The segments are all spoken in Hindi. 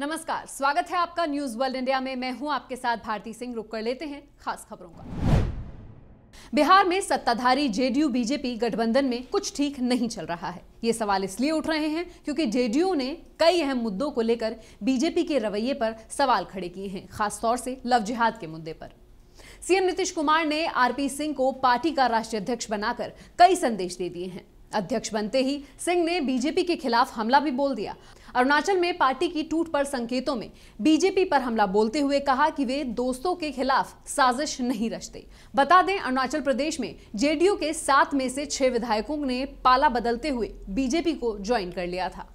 नमस्कार स्वागत है आपका न्यूज वर्ल्ड इंडिया में मैं हूं आपके साथ भारती सिंह रुक कर लेते हैं खास खबरों का बिहार में सत्ताधारी जेडीयू बीजेपी गठबंधन में कुछ ठीक नहीं चल रहा है ये सवाल इसलिए उठ रहे हैं क्योंकि जेडीयू ने कई अहम मुद्दों को लेकर बीजेपी के रवैये पर सवाल खड़े किए हैं खासतौर से लव जिहाद के मुद्दे पर सीएम नीतीश कुमार ने आरपी सिंह को पार्टी का राष्ट्रीय अध्यक्ष बनाकर कई संदेश दे दिए हैं अध्यक्ष बनते ही सिंह ने बीजेपी के खिलाफ हमला भी बोल दिया अरुणाचल में पार्टी की टूट पर संकेतों में बीजेपी पर हमला बोलते हुए कहा कि वे दोस्तों के खिलाफ साजिश नहीं रचते बता दें अरुणाचल प्रदेश में जेडीयू के सात में से छह विधायकों ने पाला बदलते हुए बीजेपी को ज्वाइन कर लिया था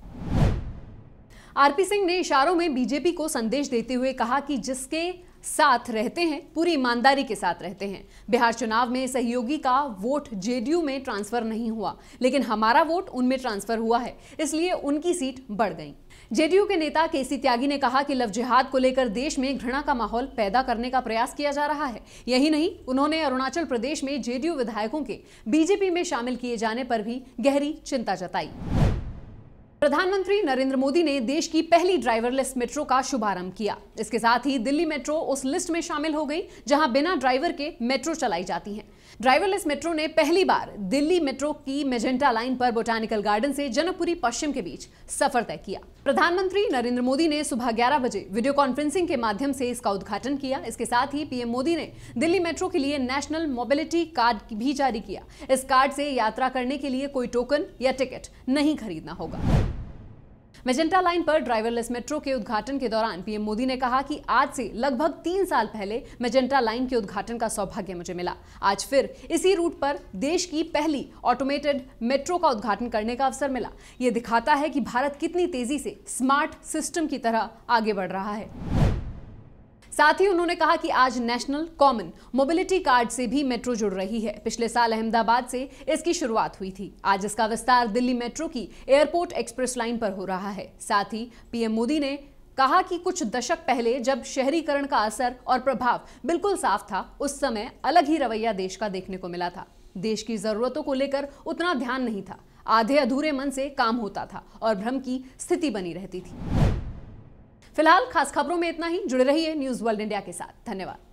आरपी सिंह ने इशारों में बीजेपी को संदेश देते हुए कहा कि जिसके साथ रहते हैं पूरी ईमानदारी के साथ रहते हैं बिहार चुनाव में सहयोगी का वोट जेडीयू में ट्रांसफर नहीं हुआ लेकिन हमारा वोट उनमें ट्रांसफर हुआ है इसलिए उनकी सीट बढ़ गई जेडीयू के नेता केसी त्यागी ने कहा कि लव जिहाद को लेकर देश में घृणा का माहौल पैदा करने का प्रयास किया जा रहा है यही नहीं उन्होंने अरुणाचल प्रदेश में जेडीयू विधायकों के बीजेपी में शामिल किए जाने पर भी गहरी चिंता जताई प्रधानमंत्री नरेंद्र मोदी ने देश की पहली ड्राइवरलेस मेट्रो का शुभारंभ किया इसके साथ ही दिल्ली मेट्रो उस लिस्ट में शामिल हो गई जहां बिना ड्राइवर के मेट्रो चलाई जाती है ड्राइवरलेस मेट्रो ने पहली बार दिल्ली मेट्रो की मेजेंटा लाइन पर बोटानिकल गार्डन से जनकपुरी पश्चिम के बीच सफर तय किया प्रधानमंत्री नरेंद्र मोदी ने सुबह ग्यारह बजे वीडियो कॉन्फ्रेंसिंग के माध्यम से इसका उद्घाटन किया इसके साथ ही पीएम मोदी ने दिल्ली मेट्रो के लिए नेशनल मोबिलिटी कार्ड भी जारी किया इस कार्ड से यात्रा करने के लिए कोई टोकन या टिकट नहीं खरीदना होगा मेजेंटा लाइन पर ड्राइवरलेस मेट्रो के उद्घाटन के दौरान पीएम मोदी ने कहा कि आज से लगभग तीन साल पहले मेजेंटा लाइन के उद्घाटन का सौभाग्य मुझे मिला आज फिर इसी रूट पर देश की पहली ऑटोमेटेड मेट्रो का उद्घाटन करने का अवसर मिला ये दिखाता है कि भारत कितनी तेजी से स्मार्ट सिस्टम की तरह आगे बढ़ रहा है साथ ही उन्होंने कहा कि आज नेशनल कॉमन मोबिलिटी कार्ड से भी मेट्रो जुड़ रही है पिछले साल अहमदाबाद से इसकी शुरुआत हुई थी आज इसका विस्तार दिल्ली मेट्रो की एयरपोर्ट एक्सप्रेस लाइन पर हो रहा है साथ ही पीएम मोदी ने कहा कि कुछ दशक पहले जब शहरीकरण का असर और प्रभाव बिल्कुल साफ था उस समय अलग ही रवैया देश का देखने को मिला था देश की जरूरतों को लेकर उतना ध्यान नहीं था आधे अधूरे मन से काम होता था और भ्रम की स्थिति बनी रहती थी फिलहाल खास खबरों में इतना ही जुड़े रहिए न्यूज वर्ल्ड इंडिया के साथ धन्यवाद